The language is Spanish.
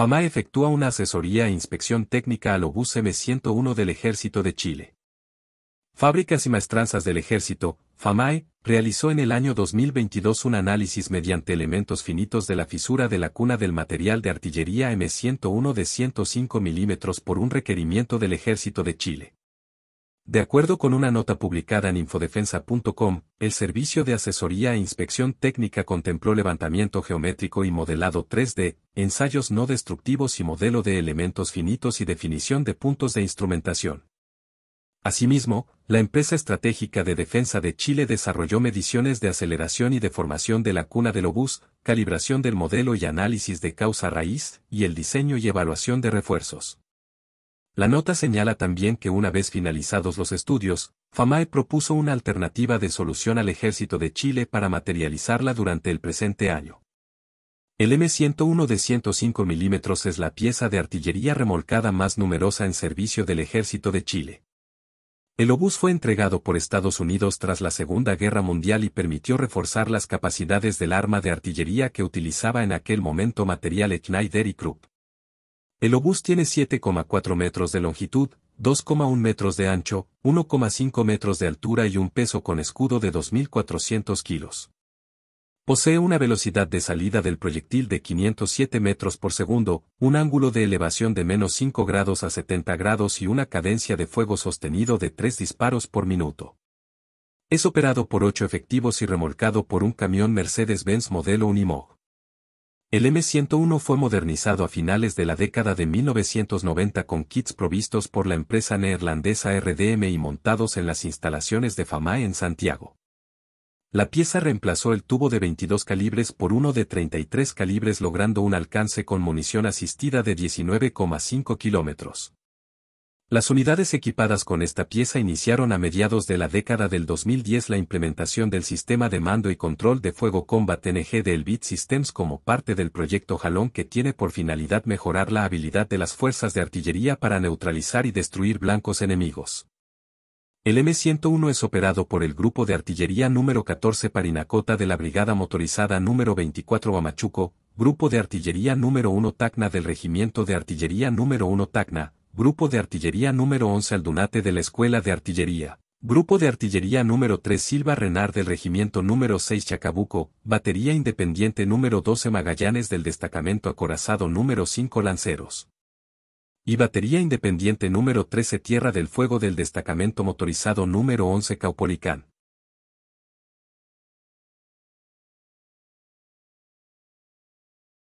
FAMAE efectúa una asesoría e inspección técnica al obús M101 del Ejército de Chile. Fábricas y Maestranzas del Ejército, FAMAE, realizó en el año 2022 un análisis mediante elementos finitos de la fisura de la cuna del material de artillería M101 de 105 milímetros por un requerimiento del Ejército de Chile. De acuerdo con una nota publicada en infodefensa.com, el Servicio de Asesoría e Inspección Técnica contempló levantamiento geométrico y modelado 3D, ensayos no destructivos y modelo de elementos finitos y definición de puntos de instrumentación. Asimismo, la empresa estratégica de defensa de Chile desarrolló mediciones de aceleración y deformación de la cuna del obús, calibración del modelo y análisis de causa raíz, y el diseño y evaluación de refuerzos. La nota señala también que una vez finalizados los estudios, FAMAE propuso una alternativa de solución al ejército de Chile para materializarla durante el presente año. El M101 de 105 milímetros es la pieza de artillería remolcada más numerosa en servicio del ejército de Chile. El obús fue entregado por Estados Unidos tras la Segunda Guerra Mundial y permitió reforzar las capacidades del arma de artillería que utilizaba en aquel momento material Schneider y Krupp. El obús tiene 7,4 metros de longitud, 2,1 metros de ancho, 1,5 metros de altura y un peso con escudo de 2.400 kilos. Posee una velocidad de salida del proyectil de 507 metros por segundo, un ángulo de elevación de menos 5 grados a 70 grados y una cadencia de fuego sostenido de 3 disparos por minuto. Es operado por 8 efectivos y remolcado por un camión Mercedes-Benz modelo Unimog. El M101 fue modernizado a finales de la década de 1990 con kits provistos por la empresa neerlandesa RDM y montados en las instalaciones de Fama en Santiago. La pieza reemplazó el tubo de 22 calibres por uno de 33 calibres logrando un alcance con munición asistida de 19,5 kilómetros. Las unidades equipadas con esta pieza iniciaron a mediados de la década del 2010 la implementación del sistema de mando y control de fuego Combat NG de Elbit Systems como parte del proyecto Jalón que tiene por finalidad mejorar la habilidad de las fuerzas de artillería para neutralizar y destruir blancos enemigos. El M101 es operado por el Grupo de Artillería número 14 Parinacota de la Brigada Motorizada número 24 Amachuco, Grupo de Artillería número 1 Tacna del Regimiento de Artillería número 1 Tacna, Grupo de Artillería número 11 Aldunate de la Escuela de Artillería. Grupo de Artillería número 3 Silva Renar del Regimiento número 6 Chacabuco, Batería Independiente número 12 Magallanes del Destacamento Acorazado número 5 Lanceros. Y Batería Independiente número 13 Tierra del Fuego del Destacamento Motorizado número 11 Caupolicán.